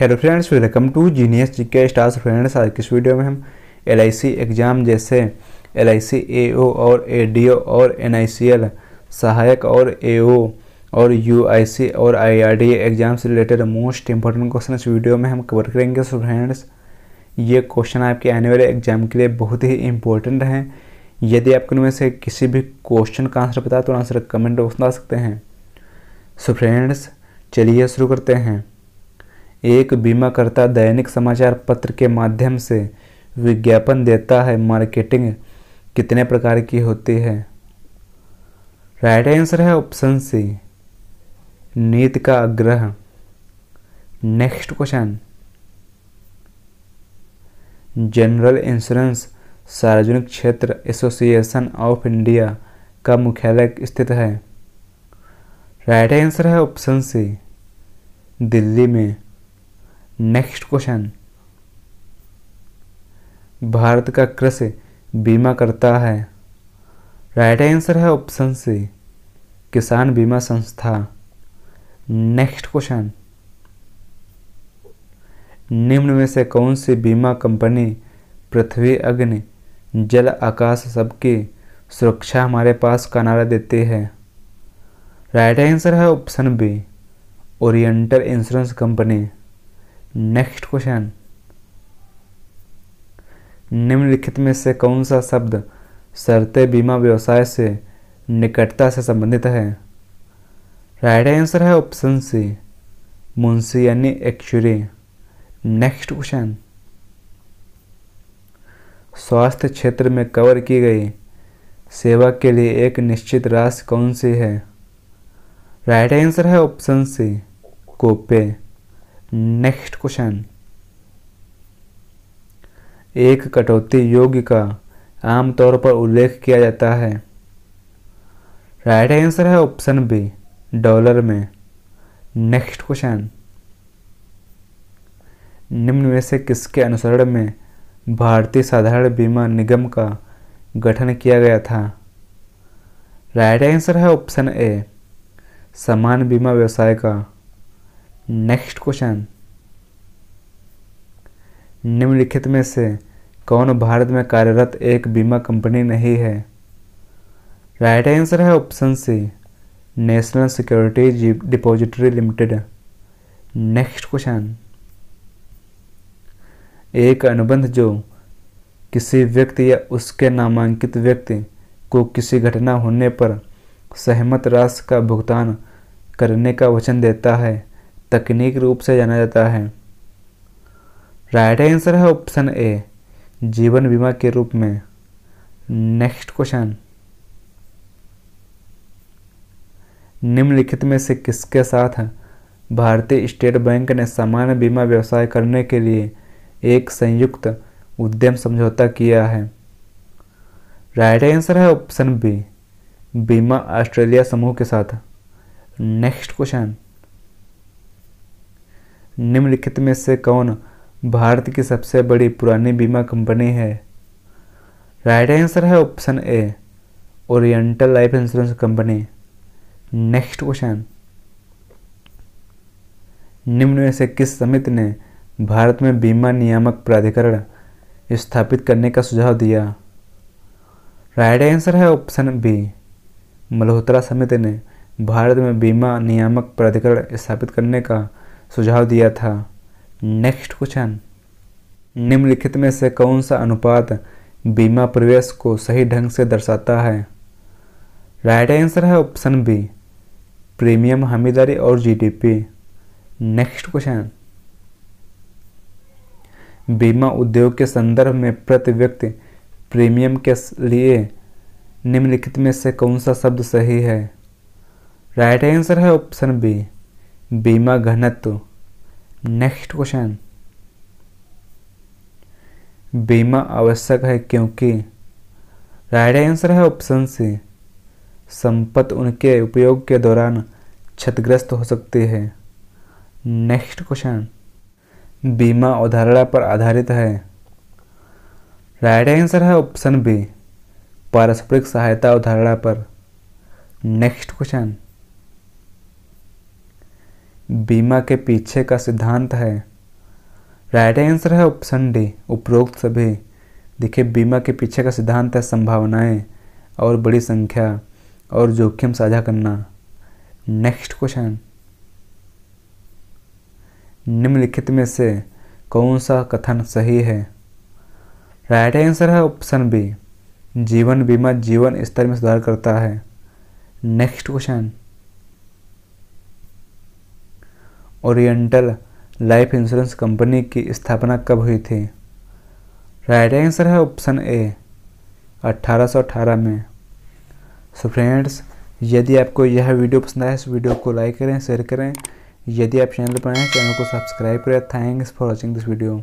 hello friends welcome to genius G K stars friends आज किस video में हम एल एग्ज़ाम जैसे एल आई और ए और एन सहायक और ए और यू और आई एग्ज़ाम से रिलेटेड मोस्ट इंपॉर्टेंट क्वेश्चन इस वीडियो में हम कवर करेंगे सो फ्रेंड्स ये क्वेश्चन आपके आने वाले एग्ज़ाम के लिए बहुत ही इंपॉर्टेंट हैं यदि आपको उनमें से किसी भी क्वेश्चन का आंसर पता है तो आंसर कमेंट बॉक्स में आ सकते हैं सो फ्रेंड्स चलिए शुरू करते हैं एक बीमाकर्ता दैनिक समाचार पत्र के माध्यम से विज्ञापन देता है मार्केटिंग कितने प्रकार की होती है राइट आंसर है ऑप्शन सी नीत का आग्रह नेक्स्ट क्वेश्चन जनरल इंश्योरेंस सार्वजनिक क्षेत्र एसोसिएशन ऑफ इंडिया का मुख्यालय स्थित है राइट आंसर है ऑप्शन सी दिल्ली में नेक्स्ट क्वेश्चन भारत का कृषि बीमा करता है राइट आंसर है ऑप्शन सी किसान बीमा संस्था नेक्स्ट क्वेश्चन निम्न में से कौन सी बीमा कंपनी पृथ्वी अग्नि जल आकाश सबकी सुरक्षा हमारे पास का नारा देती है राइट आंसर है option B oriental insurance company next question निम्नलिखित में से कौन सा शब्द शर्ते बीमा व्यवसाय से निकटता से संबंधित है राइट आंसर है ऑप्शन सी मुंशी यानी एक्चुरी नेक्स्ट क्वेश्चन स्वास्थ्य क्षेत्र में कवर की गई सेवा के लिए एक निश्चित राशि कौन सी है राइट आंसर है option C copay next question एक कटौती योग्य का आमतौर पर उल्लेख किया जाता है राइट आंसर है ऑप्शन बी डॉलर में नेक्स्ट क्वेश्चन निम्न में से किसके अनुसरण में भारतीय साधारण बीमा निगम का गठन किया गया था राइट आंसर है ऑप्शन ए समान बीमा व्यवसाय का नेक्स्ट क्वेश्चन निम्नलिखित में से कौन भारत में कार्यरत एक बीमा कंपनी नहीं है राइट आंसर है option C national security depository limited next question एक अनुबंध जो किसी व्यक्ति या उसके नामांकित व्यक्ति को किसी घटना होने पर सहमत राशि का भुगतान करने का वचन देता है तकनीक रूप से जाना जाता है राइट आंसर है ऑप्शन ए जीवन बीमा के रूप में नेक्स्ट क्वेश्चन निम्नलिखित में से किसके साथ भारतीय स्टेट बैंक ने सामान्य बीमा व्यवसाय करने के लिए एक संयुक्त उद्यम समझौता किया है राइट आंसर है ऑप्शन बी बीमा ऑस्ट्रेलिया समूह के साथ नेक्स्ट क्वेश्चन निम्नलिखित में से कौन भारत की सबसे बड़ी पुरानी बीमा कंपनी है राइट आंसर है option A oriental life insurance company next question निम्न में से किस समिति ने भारत में बीमा नियामक प्राधिकरण स्थापित करने का सुझाव दिया राइट आंसर है ऑप्शन बी मल्होत्रा समिति ने भारत में बीमा नियामक प्राधिकरण स्थापित करने का सुझाव दिया था नेक्स्ट क्वेश्चन निम्नलिखित में से कौन सा अनुपात बीमा प्रवेश को सही ढंग से दर्शाता है राइट आंसर है ऑप्शन बी प्रीमियम हमीदारी और जीडीपी नेक्स्ट क्वेश्चन बीमा उद्योग के संदर्भ में प्रति व्यक्ति प्रीमियम के लिए निम्नलिखित में से कौन सा शब्द सही है राइट आंसर है ऑप्शन बी बीमा घनत्व नेक्स्ट क्वेश्चन बीमा आवश्यक है क्योंकि राइट आंसर है ऑप्शन सी संपत्ति उनके उपयोग के दौरान क्षतिग्रस्त हो सकती है नेक्स्ट क्वेश्चन बीमा अवधारणा पर आधारित है राइट आंसर है ऑप्शन बी पारस्परिक सहायता अवधारणा पर नेक्स्ट क्वेश्चन बीमा के पीछे का सिद्धांत है राइट आंसर है ऑप्शन डी उपरोक्त सभी देखिए बीमा के पीछे का सिद्धांत है संभावनाएं और बड़ी संख्या और जोखिम साझा करना नेक्स्ट क्वेश्चन निम्नलिखित में से कौन सा कथन सही है राइट आंसर है ऑप्शन बी जीवन बीमा जीवन स्तर में सुधार करता है next question oriental life insurance company की स्थापना कब हुई थी राइट आंसर है ऑप्शन ए 1818 में सो so फ्रेंड्स यदि आपको यह वीडियो पसंद आए इस वीडियो को लाइक करें शेयर करें यदि आप चैनल पर आए चैनल को सब्सक्राइब करें thanks for watching this video